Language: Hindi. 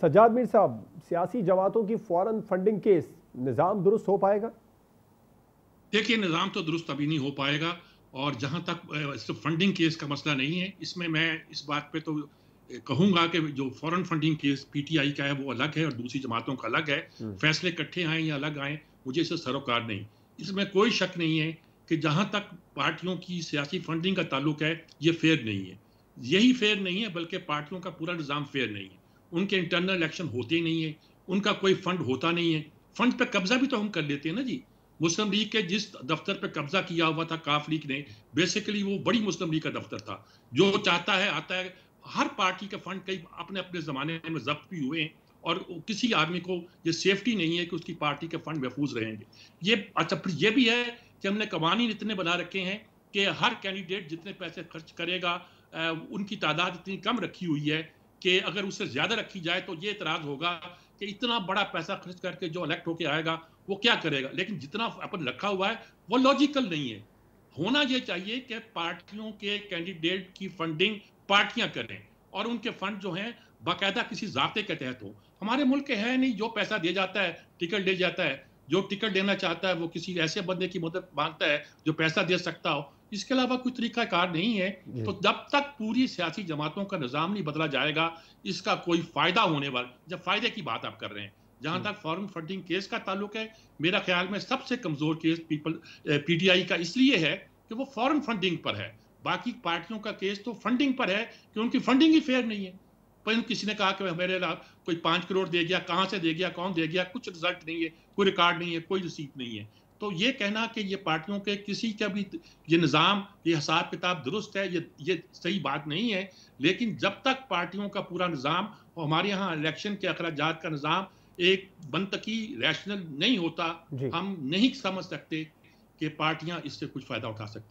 सज्जाद मीर साहब सियासी जमातों की फौरन फंडिंग केस निज़ाम दुरुस्त हो पाएगा देखिए निज़ाम तो दुरुस्त अभी नहीं हो पाएगा और जहाँ तक तो फंडिंग केस का मसला नहीं है इसमें मैं इस बात पे तो कहूंगा कि जो फॉरेन फंडिंग केस पीटीआई का है वो अलग है और दूसरी जमातों का अलग है हम्म। फैसले इकट्ठे आए या अलग आए मुझे इसे सरोकार नहीं इसमें कोई शक नहीं है कि जहाँ तक पार्टियों की सियासी फंडिंग का ताल्लुक है ये फेयर नहीं है यही फेयर नहीं है बल्कि पार्टियों का पूरा निज़ाम फेयर नहीं है उनके इंटरनल इलेक्शन होते ही नहीं है उनका कोई फंड होता नहीं है फंड पर कब्जा भी तो हम कर लेते हैं ना जी मुस्लिम लीग के जिस दफ्तर पर कब्जा किया हुआ था काफ लीग ने बेसिकली वो बड़ी मुस्लिम लीग का दफ्तर था जो चाहता है आता है हर पार्टी के फंड कई अपने अपने ज़माने में जब्त भी हुए हैं और किसी आदमी को ये सेफ्टी नहीं है कि उसकी पार्टी के फंड महफूज रहेंगे ये अच्छा फिर ये भी है कि हमने कवानी इतने बना रखे हैं कि हर कैंडिडेट जितने पैसे खर्च करेगा उनकी तादाद इतनी कम रखी हुई है कि अगर उससे ज़्यादा रखी जाए तो ये इतराज़ होगा कि इतना बड़ा पैसा खर्च करके जो इलेक्ट होके आएगा वो क्या करेगा लेकिन जितना अपन रखा हुआ है वो लॉजिकल नहीं है होना ये चाहिए कि पार्टियों के कैंडिडेट की फंडिंग पार्टियां करें और उनके फंड जो हैं बाकायदा किसी जबते के तहत हो हमारे मुल्क के है नहीं जो पैसा दिया जाता है टिकट दे जाता है जो टिकट देना चाहता है वो किसी ऐसे बंदे की मदद मांगता है जो पैसा दे सकता हो इसके अलावा कोई तरीका कार नहीं है तो जब तक पूरी सियासी जमातों का निज़ाम नहीं बदला जाएगा इसका कोई फायदा होने वाला जब फायदे की बात आप कर रहे हैं जहां तक फॉरेन फंडिंग केस का ताल्लुक है मेरा ख्याल में सबसे कमजोर केस पीपल पीटीआई का इसलिए है कि वो फॉरेन फंडिंग पर है बाकी पार्टियों का केस तो फंडिंग पर है कि उनकी फंडिंग ही फेयर नहीं है पर किसी ने कहा कि हमारे कोई पांच करोड़ दे गया कहाँ से दे गया कौन दे गया कुछ रिजल्ट नहीं है कोई रिकॉर्ड नहीं है कोई रिसीट नहीं है तो ये कहना कि ये पार्टियों के किसी का भी ये निज़ाम ये हिसाब किताब दुरुस्त है ये ये सही बात नहीं है लेकिन जब तक पार्टियों का पूरा निज़ाम और हमारे यहाँ इलेक्शन के अखराज का निज़ाम एक बनतकी रैशनल नहीं होता हम नहीं समझ सकते कि पार्टियाँ इससे कुछ फ़ायदा उठा सकती